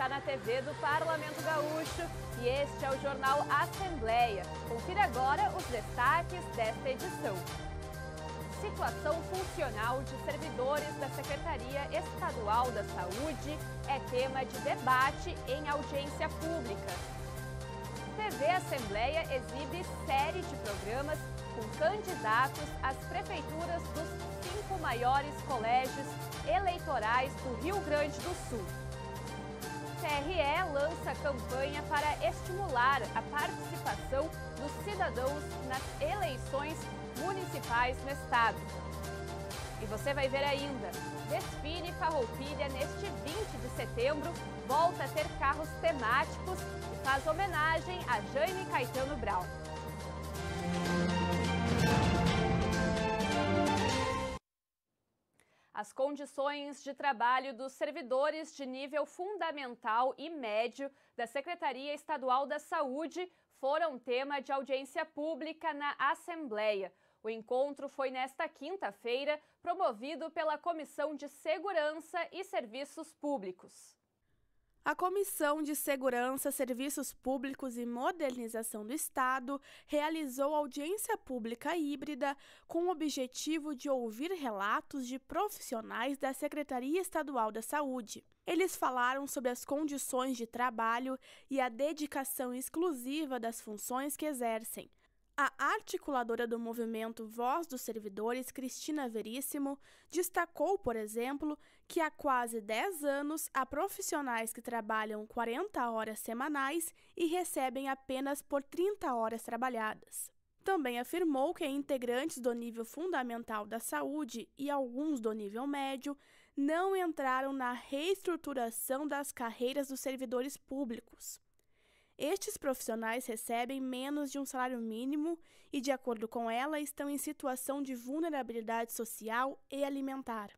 está na TV do Parlamento Gaúcho e este é o jornal Assembleia. Confira agora os destaques desta edição. Situação funcional de servidores da Secretaria Estadual da Saúde é tema de debate em audiência pública. TV Assembleia exibe série de programas com candidatos às prefeituras dos cinco maiores colégios eleitorais do Rio Grande do Sul. TRE lança campanha para estimular a participação dos cidadãos nas eleições municipais no estado. E você vai ver ainda, desfile Farroupilha neste 20 de setembro volta a ter carros temáticos e faz homenagem a Jaime Caetano Brown. As condições de trabalho dos servidores de nível fundamental e médio da Secretaria Estadual da Saúde foram tema de audiência pública na Assembleia. O encontro foi nesta quinta-feira, promovido pela Comissão de Segurança e Serviços Públicos. A Comissão de Segurança, Serviços Públicos e Modernização do Estado realizou audiência pública híbrida com o objetivo de ouvir relatos de profissionais da Secretaria Estadual da Saúde. Eles falaram sobre as condições de trabalho e a dedicação exclusiva das funções que exercem, a articuladora do movimento Voz dos Servidores, Cristina Veríssimo, destacou, por exemplo, que há quase 10 anos há profissionais que trabalham 40 horas semanais e recebem apenas por 30 horas trabalhadas. Também afirmou que integrantes do nível fundamental da saúde e alguns do nível médio não entraram na reestruturação das carreiras dos servidores públicos estes profissionais recebem menos de um salário mínimo e, de acordo com ela, estão em situação de vulnerabilidade social e alimentar.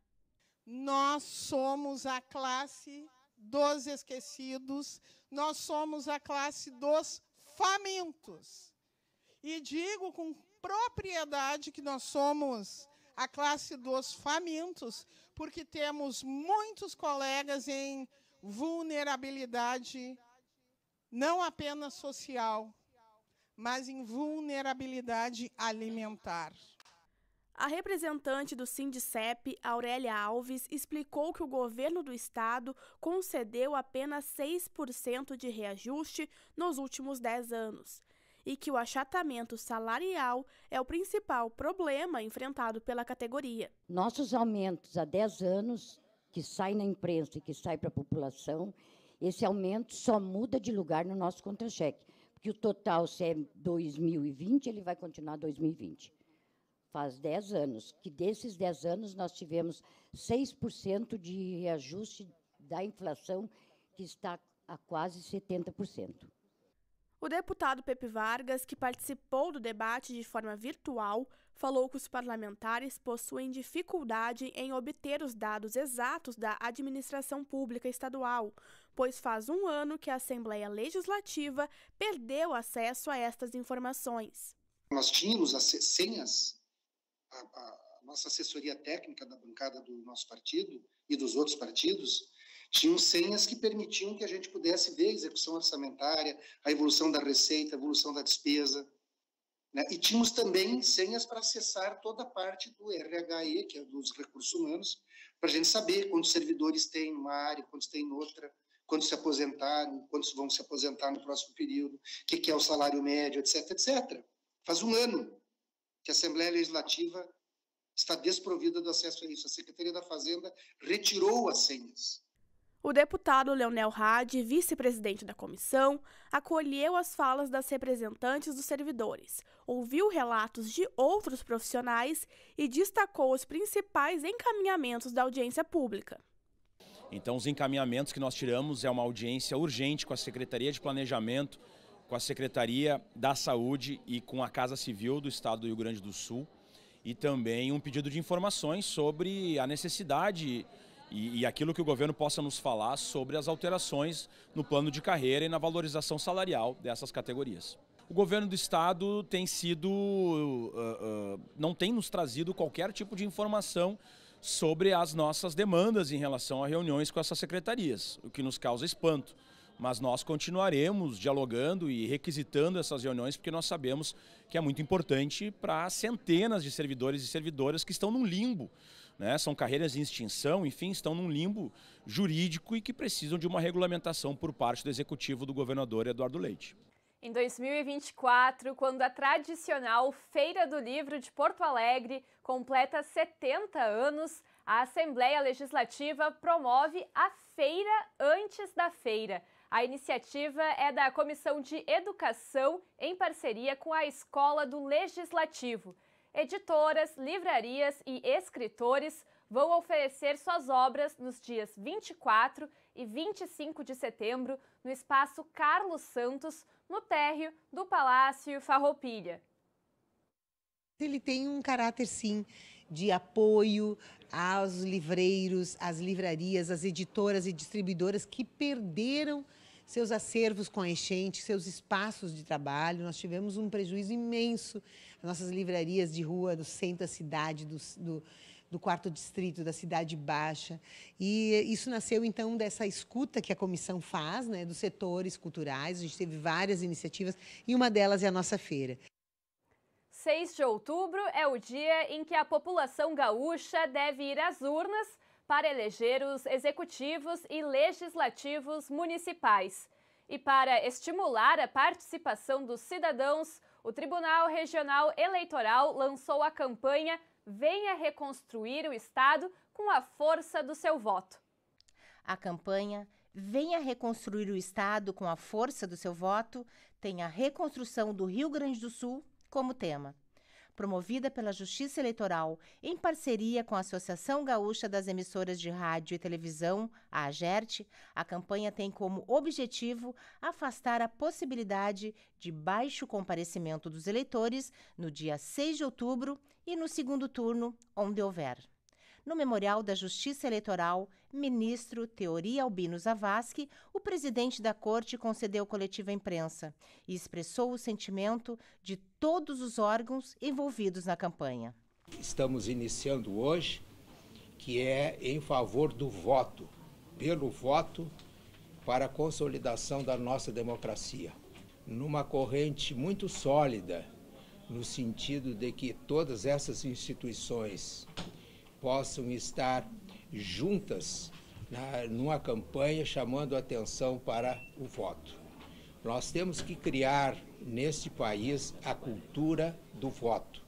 Nós somos a classe dos esquecidos, nós somos a classe dos famintos. E digo com propriedade que nós somos a classe dos famintos, porque temos muitos colegas em vulnerabilidade não apenas social, mas em vulnerabilidade alimentar. A representante do Sindicep, Aurélia Alves, explicou que o governo do estado concedeu apenas 6% de reajuste nos últimos 10 anos e que o achatamento salarial é o principal problema enfrentado pela categoria. Nossos aumentos há 10 anos, que saem na imprensa e que saem para a população, esse aumento só muda de lugar no nosso contra-cheque, porque o total, se é 2020, ele vai continuar 2020. Faz 10 anos, que desses 10 anos nós tivemos 6% de reajuste da inflação, que está a quase 70%. O deputado Pepe Vargas, que participou do debate de forma virtual, falou que os parlamentares possuem dificuldade em obter os dados exatos da administração pública estadual, pois faz um ano que a Assembleia Legislativa perdeu acesso a estas informações. Nós tínhamos as senhas, a, a, nossa assessoria técnica da bancada do nosso partido e dos outros partidos tinham senhas que permitiam que a gente pudesse ver a execução orçamentária, a evolução da receita, a evolução da despesa. Né? E tínhamos também senhas para acessar toda a parte do RHE, que é dos recursos humanos, para a gente saber quantos servidores tem uma área, quantos tem em outra, quantos se aposentaram, quantos vão se aposentar no próximo período, o que, que, é o salário médio, etc, etc. Faz um ano que a Assembleia Legislativa está desprovida do acesso a isso. A Secretaria da Fazenda retirou as senhas. O deputado Leonel Hadi, vice-presidente da comissão, acolheu as falas das representantes dos servidores, ouviu relatos de outros profissionais e destacou os principais encaminhamentos da audiência pública. Então, os encaminhamentos que nós tiramos é uma audiência urgente com a Secretaria de Planejamento, com a Secretaria da Saúde e com a Casa Civil do Estado do Rio Grande do Sul, e também um pedido de informações sobre a necessidade e, e, aquilo que o governo possa nos falar sobre as alterações no plano de carreira e na valorização salarial dessas categorias. O governo do estado tem sido, uh, uh, não tem nos trazido qualquer tipo de informação sobre as nossas demandas em relação a reuniões com essas secretarias, o que nos causa espanto. Mas nós continuaremos dialogando e requisitando essas reuniões porque nós sabemos que é muito importante para centenas de servidores e servidoras que estão num limbo né? são carreiras em extinção, enfim, estão num limbo jurídico e que precisam de uma regulamentação por parte do executivo do governador Eduardo Leite. Em 2024, quando a tradicional Feira do Livro de Porto Alegre completa 70 anos, a Assembleia Legislativa promove a Feira Antes da Feira. A iniciativa é da Comissão de Educação em parceria com a Escola do Legislativo. Editoras, livrarias e escritores vão oferecer suas obras nos dias 24 e 25 de setembro no espaço Carlos Santos, no térreo do Palácio Farroupilha. Ele tem um caráter, sim, de apoio aos livreiros, às livrarias, às editoras e distribuidoras que perderam seus acervos com a enchente, seus espaços de trabalho. Nós tivemos um prejuízo imenso. As nossas livrarias de rua do centro da cidade, do, do, do quarto distrito, da cidade baixa. E isso nasceu, então, dessa escuta que a comissão faz, né, dos setores culturais. A gente teve várias iniciativas e uma delas é a nossa feira. 6 de outubro é o dia em que a população gaúcha deve ir às urnas para eleger os executivos e legislativos municipais. E para estimular a participação dos cidadãos, o Tribunal Regional Eleitoral lançou a campanha Venha Reconstruir o Estado com a força do seu voto. A campanha Venha Reconstruir o Estado com a força do seu voto tem a reconstrução do Rio Grande do Sul como tema promovida pela Justiça Eleitoral em parceria com a Associação Gaúcha das Emissoras de Rádio e Televisão, a AGERT, a campanha tem como objetivo afastar a possibilidade de baixo comparecimento dos eleitores no dia 6 de outubro e no segundo turno, onde houver. No Memorial da Justiça Eleitoral, ministro Teori Albino Zavascki, o presidente da corte concedeu coletiva à imprensa e expressou o sentimento de todos os órgãos envolvidos na campanha. Estamos iniciando hoje, que é em favor do voto, pelo voto para a consolidação da nossa democracia, numa corrente muito sólida, no sentido de que todas essas instituições possam estar juntas na, numa campanha chamando atenção para o voto. Nós temos que criar neste país a cultura do voto,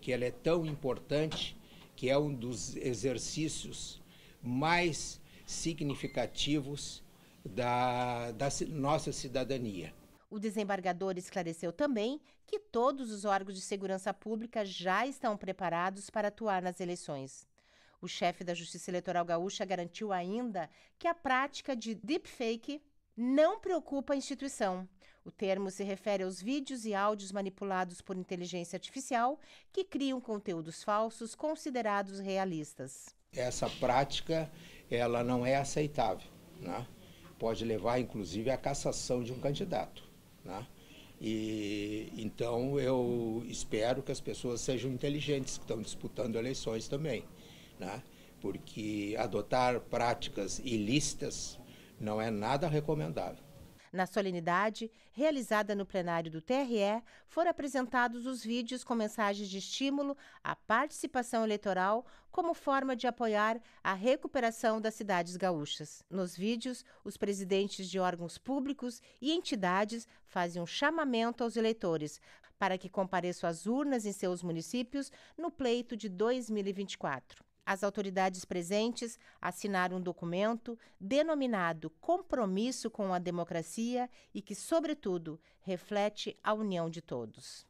que ela é tão importante, que é um dos exercícios mais significativos da, da nossa cidadania. O desembargador esclareceu também que todos os órgãos de segurança pública já estão preparados para atuar nas eleições. O chefe da Justiça Eleitoral Gaúcha garantiu ainda que a prática de deepfake não preocupa a instituição. O termo se refere aos vídeos e áudios manipulados por inteligência artificial que criam conteúdos falsos considerados realistas. Essa prática, ela não é aceitável, né? Pode levar, inclusive, à cassação de um candidato, né? E então eu espero que as pessoas sejam inteligentes que estão disputando eleições também né? porque adotar práticas ilícitas não é nada recomendável. Na solenidade, realizada no plenário do TRE, foram apresentados os vídeos com mensagens de estímulo à participação eleitoral como forma de apoiar a recuperação das cidades gaúchas. Nos vídeos, os presidentes de órgãos públicos e entidades fazem um chamamento aos eleitores para que compareçam às urnas em seus municípios no pleito de 2024. As autoridades presentes assinaram um documento denominado Compromisso com a Democracia e que, sobretudo, reflete a união de todos.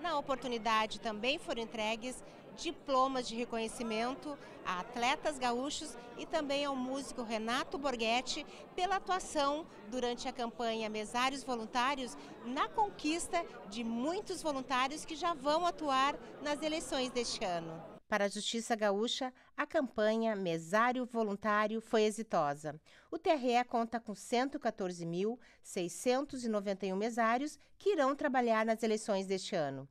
Na oportunidade também foram entregues diplomas de reconhecimento a atletas gaúchos e também ao músico Renato Borghetti pela atuação durante a campanha Mesários Voluntários na conquista de muitos voluntários que já vão atuar nas eleições deste ano. Para a Justiça Gaúcha, a campanha Mesário Voluntário foi exitosa. O TRE conta com 114.691 mesários que irão trabalhar nas eleições deste ano.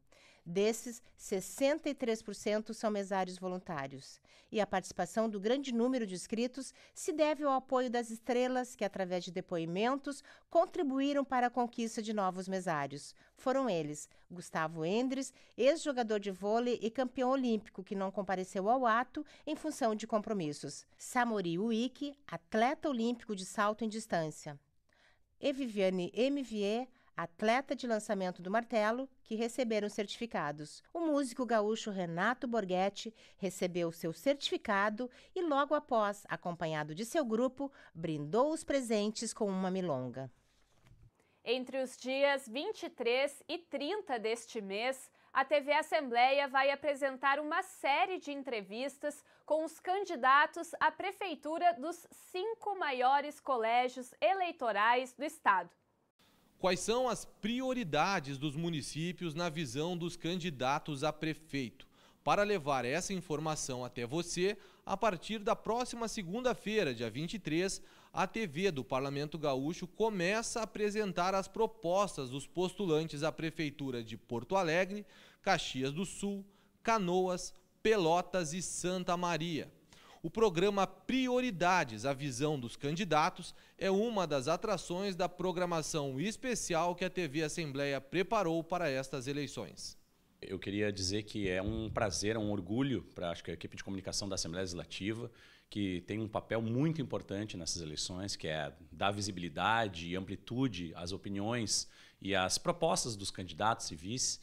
Desses, 63% são mesários voluntários. E a participação do grande número de inscritos se deve ao apoio das estrelas que, através de depoimentos, contribuíram para a conquista de novos mesários. Foram eles Gustavo Endres, ex-jogador de vôlei e campeão olímpico, que não compareceu ao ato em função de compromissos. Samori Uiki, atleta olímpico de salto em distância. E Viviane MVE, atleta de lançamento do martelo, que receberam certificados. O músico gaúcho Renato Borghetti recebeu seu certificado e, logo após, acompanhado de seu grupo, brindou os presentes com uma milonga. Entre os dias 23 e 30 deste mês, a TV Assembleia vai apresentar uma série de entrevistas com os candidatos à prefeitura dos cinco maiores colégios eleitorais do estado. Quais são as prioridades dos municípios na visão dos candidatos a prefeito? Para levar essa informação até você, a partir da próxima segunda-feira, dia 23, a TV do Parlamento Gaúcho começa a apresentar as propostas dos postulantes à Prefeitura de Porto Alegre, Caxias do Sul, Canoas, Pelotas e Santa Maria. O programa Prioridades, a visão dos candidatos, é uma das atrações da programação especial que a TV Assembleia preparou para estas eleições. Eu queria dizer que é um prazer, é um orgulho para acho que a equipe de comunicação da Assembleia Legislativa, que tem um papel muito importante nessas eleições, que é dar visibilidade e amplitude às opiniões e às propostas dos candidatos e vice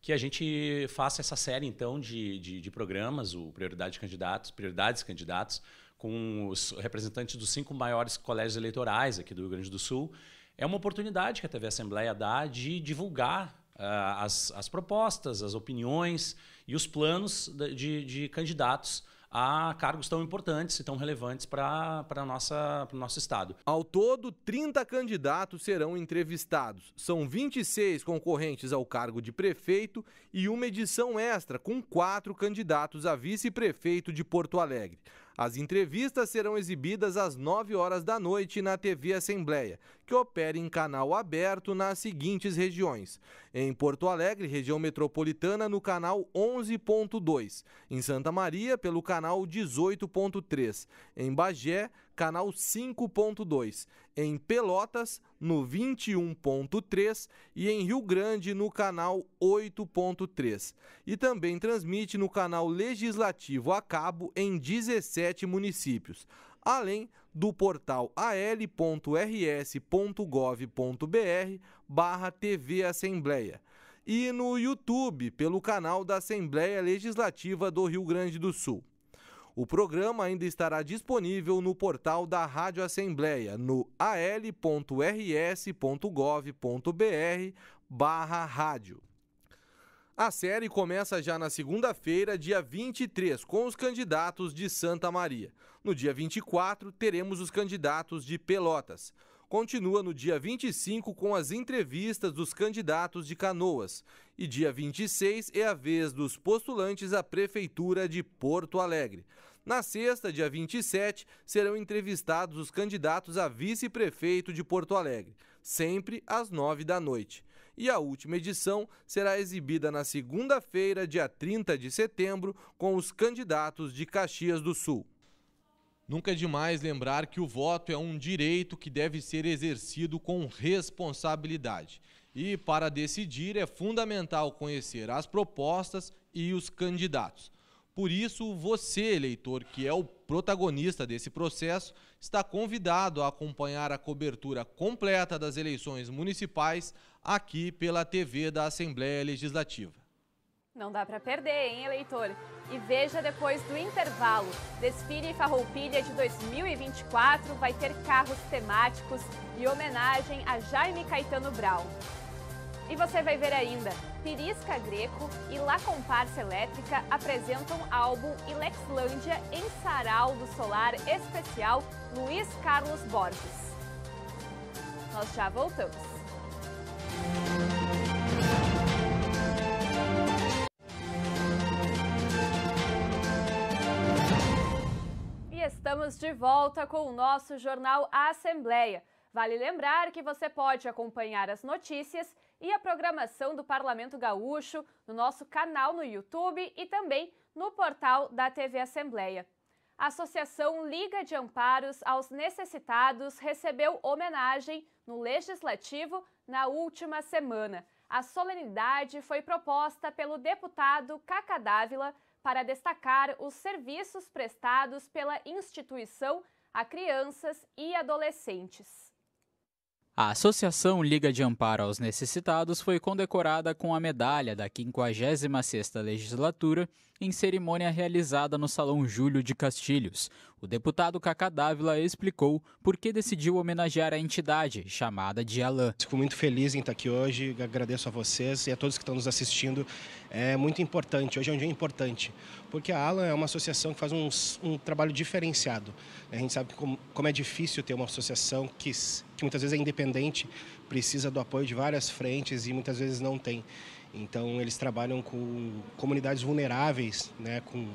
que a gente faça essa série, então, de, de, de programas, o Prioridade Candidatos, Prioridades Candidatos, com os representantes dos cinco maiores colégios eleitorais aqui do Rio Grande do Sul. É uma oportunidade que a TV Assembleia dá de divulgar uh, as, as propostas, as opiniões e os planos de, de candidatos a cargos tão importantes e tão relevantes para o nosso estado. Ao todo, 30 candidatos serão entrevistados. São 26 concorrentes ao cargo de prefeito e uma edição extra com quatro candidatos a vice-prefeito de Porto Alegre. As entrevistas serão exibidas às 9 horas da noite na TV Assembleia, que opera em canal aberto nas seguintes regiões: em Porto Alegre, região metropolitana, no canal 11.2, em Santa Maria, pelo canal 18.3, em Bagé, canal 5.2, em Pelotas, no 21.3 e em Rio Grande, no canal 8.3. E também transmite no canal Legislativo a cabo em 17 municípios, além do portal al.rs.gov.br barra TV Assembleia e no YouTube pelo canal da Assembleia Legislativa do Rio Grande do Sul. O programa ainda estará disponível no portal da Rádio Assembleia, no al.rs.gov.br barra rádio. A série começa já na segunda-feira, dia 23, com os candidatos de Santa Maria. No dia 24, teremos os candidatos de Pelotas. Continua no dia 25 com as entrevistas dos candidatos de Canoas. E dia 26 é a vez dos postulantes à Prefeitura de Porto Alegre. Na sexta, dia 27, serão entrevistados os candidatos a vice-prefeito de Porto Alegre, sempre às 9 da noite. E a última edição será exibida na segunda-feira, dia 30 de setembro, com os candidatos de Caxias do Sul. Nunca é demais lembrar que o voto é um direito que deve ser exercido com responsabilidade. E para decidir é fundamental conhecer as propostas e os candidatos. Por isso, você, eleitor, que é o protagonista desse processo, está convidado a acompanhar a cobertura completa das eleições municipais aqui pela TV da Assembleia Legislativa. Não dá para perder, hein, eleitor? E veja depois do intervalo. Desfile Farroupilha de 2024 vai ter carros temáticos e homenagem a Jaime Caetano Brau. E você vai ver ainda, Pirisca Greco e La Comparsa Elétrica apresentam álbum Ilexlândia em Sarau do Solar Especial Luiz Carlos Borges. Nós já voltamos. E estamos de volta com o nosso jornal A Assembleia. Vale lembrar que você pode acompanhar as notícias e a programação do Parlamento Gaúcho no nosso canal no YouTube e também no portal da TV Assembleia. A Associação Liga de Amparos aos Necessitados recebeu homenagem no Legislativo na última semana. A solenidade foi proposta pelo deputado Caca Dávila para destacar os serviços prestados pela instituição a crianças e adolescentes. A Associação Liga de Amparo aos Necessitados foi condecorada com a medalha da 56ª legislatura em cerimônia realizada no Salão Júlio de Castilhos. O deputado Cacá Dávila explicou por que decidiu homenagear a entidade, chamada de Alain. Fico muito feliz em estar aqui hoje, agradeço a vocês e a todos que estão nos assistindo. É muito importante, hoje é um dia importante, porque a Alan é uma associação que faz um, um trabalho diferenciado. A gente sabe como, como é difícil ter uma associação que que muitas vezes é independente, precisa do apoio de várias frentes e muitas vezes não tem. Então, eles trabalham com comunidades vulneráveis, né, com,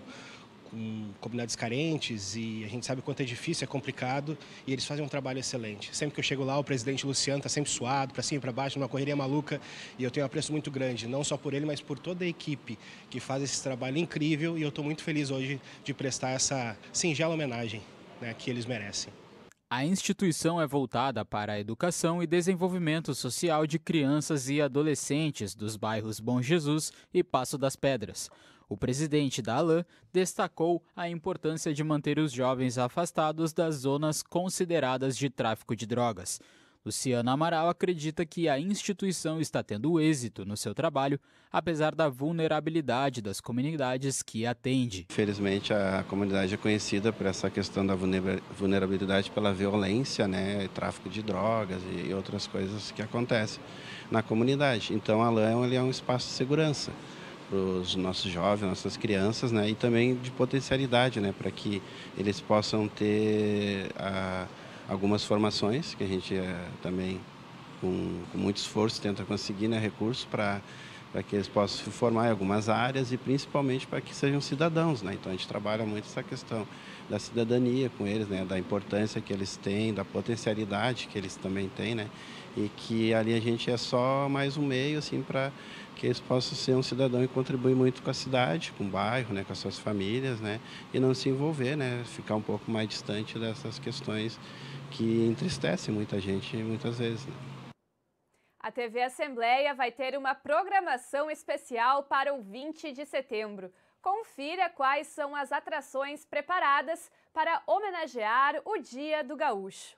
com comunidades carentes e a gente sabe o quanto é difícil, é complicado e eles fazem um trabalho excelente. Sempre que eu chego lá, o presidente Luciano está sempre suado, para cima e para baixo, numa correria maluca e eu tenho um apreço muito grande, não só por ele, mas por toda a equipe que faz esse trabalho incrível e eu estou muito feliz hoje de prestar essa singela homenagem né, que eles merecem. A instituição é voltada para a educação e desenvolvimento social de crianças e adolescentes dos bairros Bom Jesus e Passo das Pedras. O presidente da ALAN destacou a importância de manter os jovens afastados das zonas consideradas de tráfico de drogas. Luciano Amaral acredita que a instituição está tendo êxito no seu trabalho, apesar da vulnerabilidade das comunidades que atende. Infelizmente, a comunidade é conhecida por essa questão da vulnerabilidade pela violência, né, tráfico de drogas e outras coisas que acontecem na comunidade. Então, a LAN ele é um espaço de segurança para os nossos jovens, nossas crianças, né, e também de potencialidade, né, para que eles possam ter a algumas formações que a gente é, também, com, com, muito esforço, tenta conseguir né, recursos para que eles possam se formar em algumas áreas e principalmente para que sejam cidadãos. Né? Então a gente trabalha muito essa questão da cidadania com eles, né, da importância que eles têm, da potencialidade que eles também têm. Né? e que ali a gente é só mais um meio assim para que eles possam ser um cidadão e contribuir muito com a cidade, com o bairro, né, com as suas famílias, né, e não se envolver, né, ficar um pouco mais distante dessas questões que entristecem muita gente muitas vezes. Né. A TV Assembleia vai ter uma programação especial para o 20 de setembro. Confira quais são as atrações preparadas para homenagear o Dia do Gaúcho.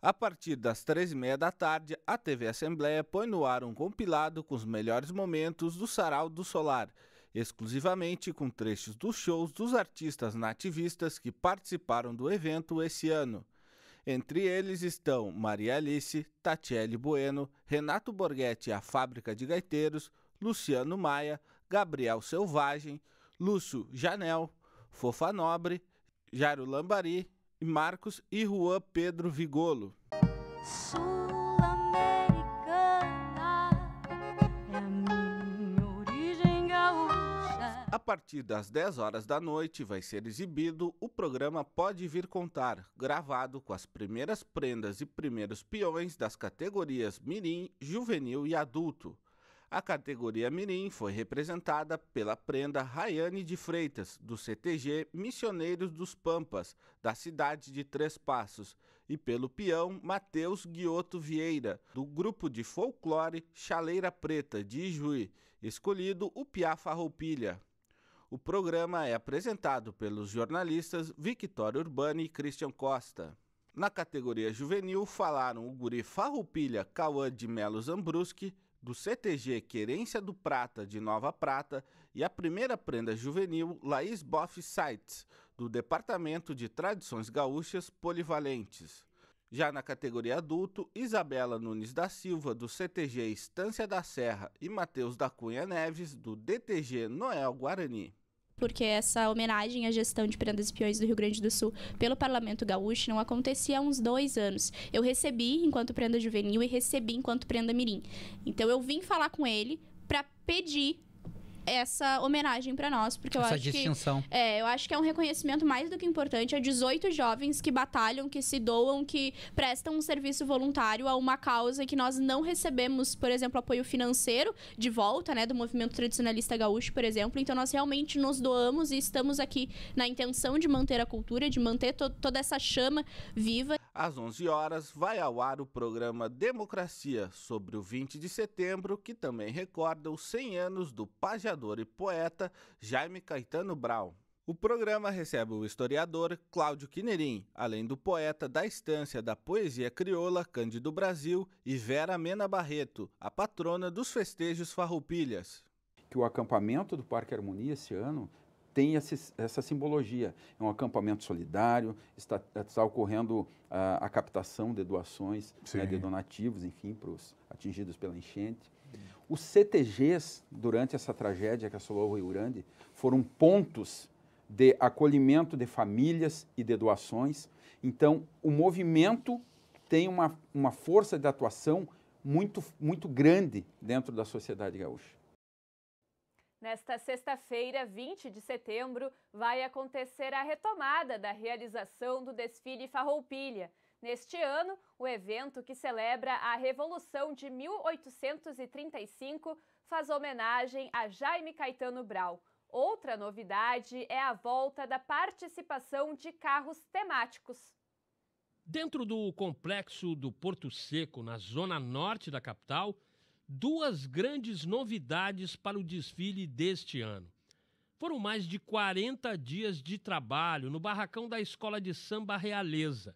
A partir das três e meia da tarde, a TV Assembleia põe no ar um compilado com os melhores momentos do Sarau do Solar, exclusivamente com trechos dos shows dos artistas nativistas que participaram do evento esse ano. Entre eles estão Maria Alice, Tatiele Bueno, Renato Borghetti, a Fábrica de Gaiteiros, Luciano Maia, Gabriel Selvagem, Lúcio Janel, Fofa Nobre, Jairo Lambari Marcos e Juan Pedro Vigolo. É a partir das 10 horas da noite vai ser exibido o programa Pode Vir Contar, gravado com as primeiras prendas e primeiros peões das categorias Mirim, Juvenil e Adulto. A categoria Mirim foi representada pela prenda Rayane de Freitas, do CTG Missioneiros dos Pampas, da cidade de Três Passos, e pelo peão Matheus Guioto Vieira, do grupo de folclore Chaleira Preta, de Ijuí escolhido o Piá Farroupilha. O programa é apresentado pelos jornalistas Victória Urbani e Christian Costa. Na categoria juvenil falaram o guri Farroupilha Cauã de Melo Zambruski, do CTG Querência do Prata de Nova Prata e a primeira prenda juvenil Laís Boff Sites, do Departamento de Tradições Gaúchas Polivalentes. Já na categoria adulto, Isabela Nunes da Silva, do CTG Estância da Serra, e Matheus da Cunha Neves, do DTG Noel Guarani porque essa homenagem à gestão de prendas e peões do Rio Grande do Sul pelo Parlamento Gaúcho não acontecia há uns dois anos. Eu recebi enquanto prenda juvenil e recebi enquanto prenda mirim. Então eu vim falar com ele para pedir essa homenagem para nós, porque eu acho distinção. que é, eu acho que é um reconhecimento mais do que importante a é 18 jovens que batalham, que se doam, que prestam um serviço voluntário a uma causa que nós não recebemos, por exemplo, apoio financeiro de volta, né, do movimento tradicionalista gaúcho, por exemplo. Então nós realmente nos doamos e estamos aqui na intenção de manter a cultura, de manter to toda essa chama viva. Às 11 horas vai ao ar o programa Democracia sobre o 20 de setembro, que também recorda os 100 anos do Pajador historiador e poeta Jaime Caetano Brau. O programa recebe o historiador Cláudio Quinerim, além do poeta da estância da poesia crioula Cândido Brasil e Vera Mena Barreto, a patrona dos festejos farroupilhas. Que o acampamento do Parque Harmonia esse ano tem esse, essa simbologia. É um acampamento solidário, está, está ocorrendo a, a captação de doações, né, de donativos, enfim, para os atingidos pela enchente. Os CTGs, durante essa tragédia que assolou o Rio Grande, foram pontos de acolhimento de famílias e de doações. Então, o movimento tem uma, uma força de atuação muito, muito grande dentro da sociedade gaúcha. Nesta sexta-feira, 20 de setembro, vai acontecer a retomada da realização do desfile Farroupilha. Neste ano, o evento que celebra a Revolução de 1835 faz homenagem a Jaime Caetano Brau. Outra novidade é a volta da participação de carros temáticos. Dentro do complexo do Porto Seco, na zona norte da capital, duas grandes novidades para o desfile deste ano. Foram mais de 40 dias de trabalho no barracão da Escola de Samba Realeza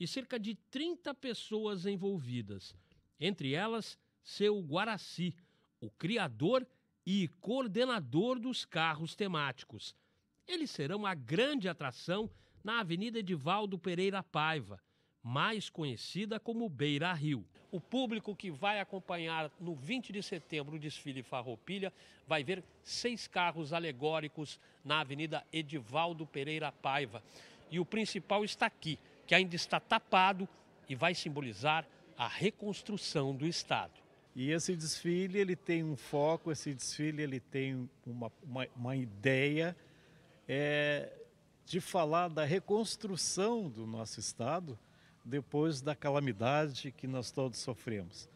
e cerca de 30 pessoas envolvidas, entre elas seu Guaraci, o criador e coordenador dos carros temáticos. Eles serão a grande atração na Avenida Edivaldo Pereira Paiva, mais conhecida como Beira Rio. O público que vai acompanhar no 20 de setembro o desfile Farroupilha vai ver seis carros alegóricos na Avenida Edivaldo Pereira Paiva. E o principal está aqui, que ainda está tapado e vai simbolizar a reconstrução do Estado. E esse desfile ele tem um foco, esse desfile ele tem uma, uma, uma ideia é, de falar da reconstrução do nosso Estado depois da calamidade que nós todos sofremos.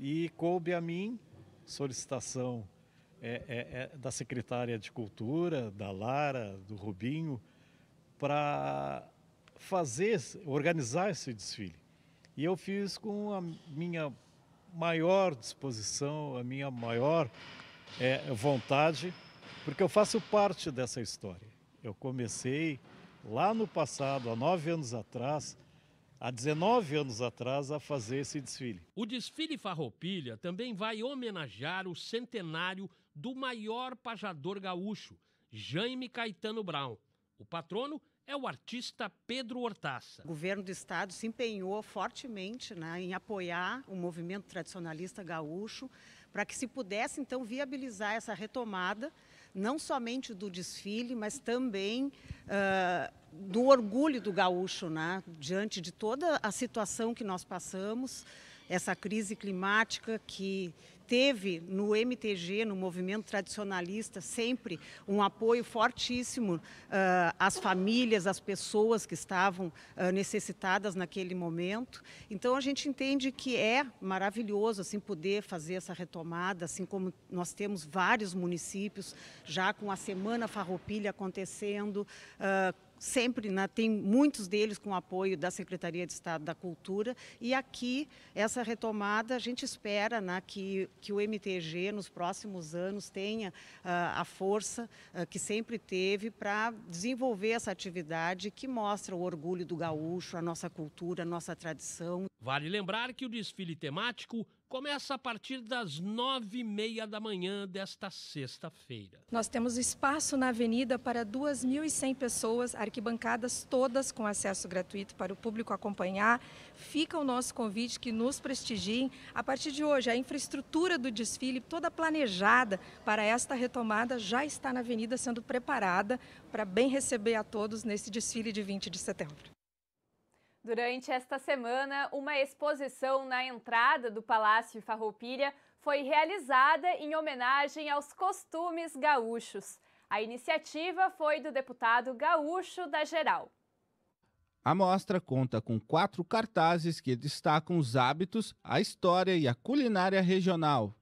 E coube a mim, solicitação é, é, é da secretária de Cultura, da Lara, do Rubinho, para fazer, organizar esse desfile. E eu fiz com a minha maior disposição, a minha maior é, vontade, porque eu faço parte dessa história. Eu comecei lá no passado, há nove anos atrás, há 19 anos atrás a fazer esse desfile. O desfile Farroupilha também vai homenagear o centenário do maior pajador gaúcho, Jaime Caetano Brown. O patrono é o artista Pedro Hortaça. O governo do estado se empenhou fortemente né, em apoiar o movimento tradicionalista gaúcho para que se pudesse então viabilizar essa retomada, não somente do desfile, mas também uh, do orgulho do gaúcho, né, diante de toda a situação que nós passamos, essa crise climática que teve no MTG, no movimento tradicionalista, sempre um apoio fortíssimo uh, às famílias, às pessoas que estavam uh, necessitadas naquele momento. Então a gente entende que é maravilhoso assim poder fazer essa retomada, assim como nós temos vários municípios já com a semana Farroupilha acontecendo. Uh, sempre né, tem muitos deles com apoio da Secretaria de Estado da Cultura e aqui essa retomada a gente espera né, que, que o MTG nos próximos anos tenha uh, a força uh, que sempre teve para desenvolver essa atividade que mostra o orgulho do gaúcho, a nossa cultura, a nossa tradição. Vale lembrar que o desfile temático começa a partir das nove e meia da manhã desta sexta-feira. Nós temos espaço na avenida para 2.100 pessoas, arquibancadas todas com acesso gratuito para o público acompanhar. Fica o nosso convite que nos prestigiem. A partir de hoje, a infraestrutura do desfile, toda planejada para esta retomada, já está na avenida sendo preparada para bem receber a todos nesse desfile de 20 de setembro. Durante esta semana, uma exposição na entrada do Palácio Farroupilha foi realizada em homenagem aos costumes gaúchos. A iniciativa foi do deputado gaúcho da Geral. A mostra conta com quatro cartazes que destacam os hábitos, a história e a culinária regional.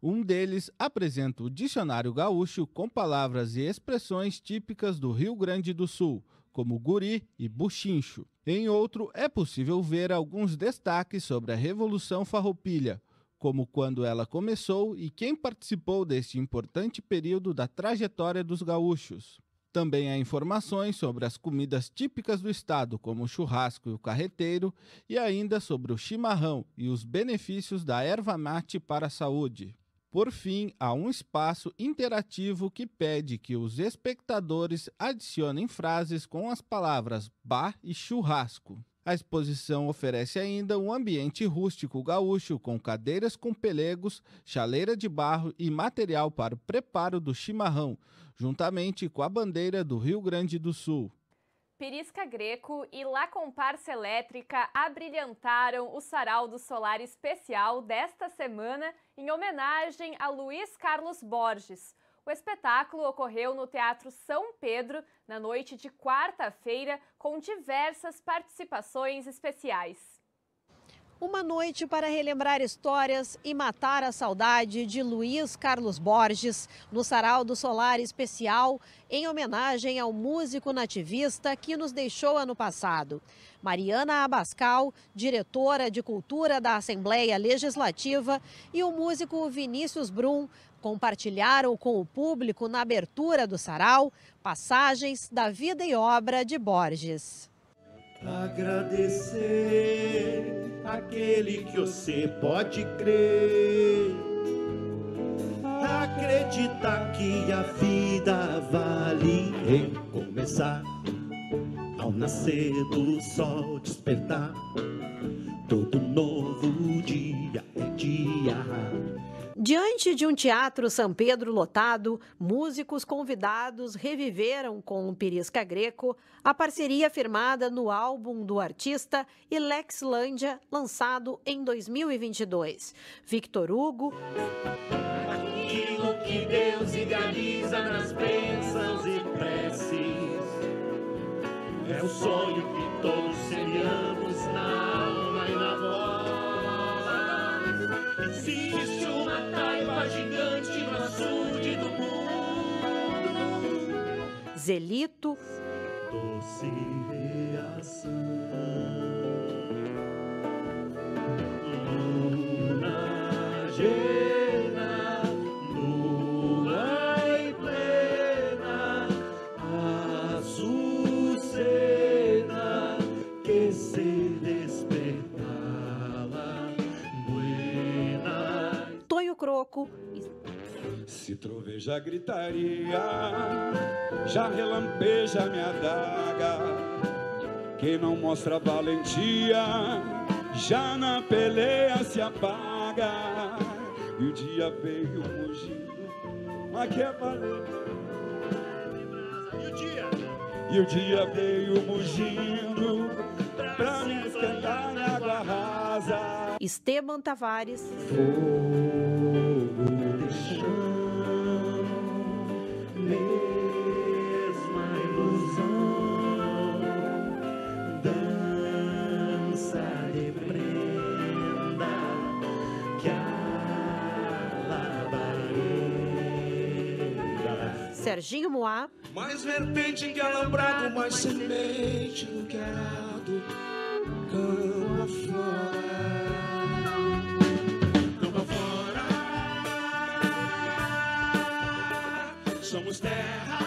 Um deles apresenta o Dicionário Gaúcho com palavras e expressões típicas do Rio Grande do Sul como guri e buchincho. Em outro, é possível ver alguns destaques sobre a Revolução Farroupilha, como quando ela começou e quem participou deste importante período da trajetória dos gaúchos. Também há informações sobre as comidas típicas do estado, como o churrasco e o carreteiro, e ainda sobre o chimarrão e os benefícios da erva mate para a saúde. Por fim, há um espaço interativo que pede que os espectadores adicionem frases com as palavras bar e churrasco. A exposição oferece ainda um ambiente rústico gaúcho com cadeiras com pelegos, chaleira de barro e material para o preparo do chimarrão, juntamente com a bandeira do Rio Grande do Sul. Perisca Greco e La Comparsa Elétrica abrilhantaram o sarau do Solar Especial desta semana em homenagem a Luiz Carlos Borges. O espetáculo ocorreu no Teatro São Pedro na noite de quarta-feira, com diversas participações especiais. Uma noite para relembrar histórias e matar a saudade de Luiz Carlos Borges no Sarau do Solar Especial, em homenagem ao músico nativista que nos deixou ano passado. Mariana Abascal, diretora de Cultura da Assembleia Legislativa, e o músico Vinícius Brum compartilharam com o público na abertura do sarau passagens da vida e obra de Borges. Agradecer aquele que você pode crer. Acreditar que a vida vale recomeçar. Ao nascer do sol despertar, todo novo dia é dia Diante de um teatro São Pedro lotado, músicos convidados reviveram com o Pirisca Greco a parceria firmada no álbum do artista Ilexlândia, lançado em 2022. Victor Hugo. Aquilo que Deus idealiza nas bênçãos e preces é o sonho que todos semeamos na alma e na voz. Existe maior gigante no açude do mundo. Zelito. Doce reação. pouco. Se troveja gritaria, já relampeja minha adaga. Quem não mostra valentia, já na peleia se apaga. E o dia veio mugindo, mas que é valente. E o dia? E o dia veio mugindo pra me esquentar na água rasa. Esteban Tavares. Foi. Serginho Moá. Mais vertente que alambrado, mais semente do que arado, campo afora. Campo afora, somos terra.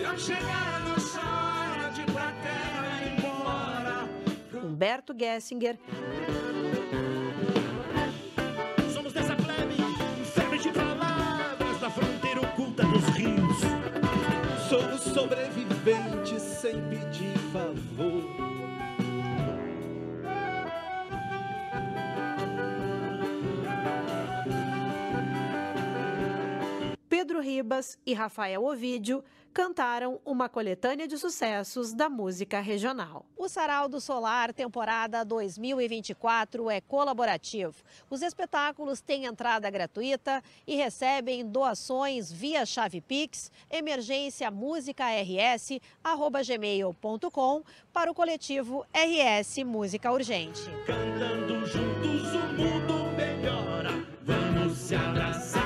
E ao chegar a nossa hora de ir pra terra e embora. Humberto Gessinger. sobrevivente sem pedir favor. Pedro Ribas e Rafael Ovídio cantaram uma coletânea de sucessos da música regional. O Sarau do Solar, temporada 2024, é colaborativo. Os espetáculos têm entrada gratuita e recebem doações via chave Pix, gmail.com, para o coletivo RS Música Urgente. Cantando juntos o mundo melhora, vamos se abraçar.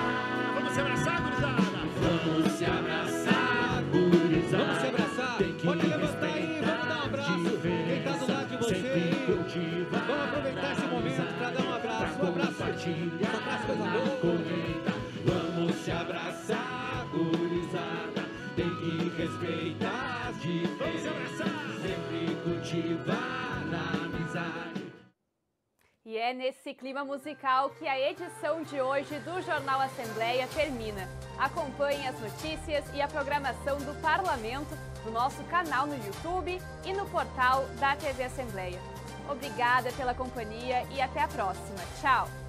clima musical que a edição de hoje do Jornal Assembleia termina. Acompanhe as notícias e a programação do Parlamento no nosso canal no YouTube e no portal da TV Assembleia. Obrigada pela companhia e até a próxima. Tchau!